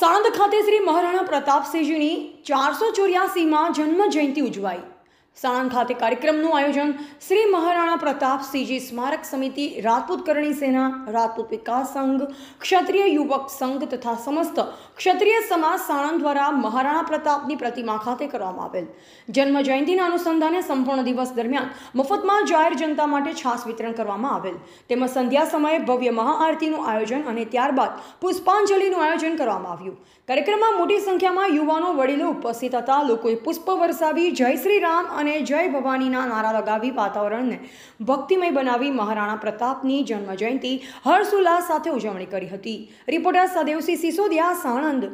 સાંદ ખાતે શ્રી મહારાણા પ્રતાપસિંહજીની ચારસો ચોર્યાસીમાં જન્મ જયંતિ ઉજવાઈ સાણંદ ખાતે કાર્યક્રમનું આયોજન શ્રી મહારાણા પ્રતાપ સીજી સ્મારક સમિતિ રાજપૂત કરણી સેના રાજપૂત વિકાસ સંઘ ક્ષત્રિય યુવક સંઘ તથા સમસ્ત ક્ષત્રિય સમાજ સાણંદ દ્વારા મહારાણા પ્રતાપની પ્રતિમા ખાતે કરવામાં આવેલ જન્મ જયંતિના અનુસંધાને સંપૂર્ણ દિવસ દરમિયાન મફતમાં જાહેર જનતા માટે છાસ વિતરણ કરવામાં આવેલ તેમજ સંધ્યા સમયે ભવ્ય મહાઆરતીનું આયોજન અને ત્યારબાદ પુષ્પાંજલિનું આયોજન કરવામાં આવ્યું કાર્યક્રમમાં મોટી સંખ્યામાં યુવાનો વડીલો ઉપસ્થિત હતા લોકોએ પુષ્પ વરસાવી જય શ્રી રામ અને જય ભવાનીના નારા લગાવી વાતાવરણને ભક્તિમય બનાવી મહારાણા પ્રતાપની જન્મ જન્મજયંતિ હર્ષોલ્લાસ સાથે ઉજવણી કરી હતી રિપોર્ટર સદેવસિંહ સિસોદિયા સાણંદ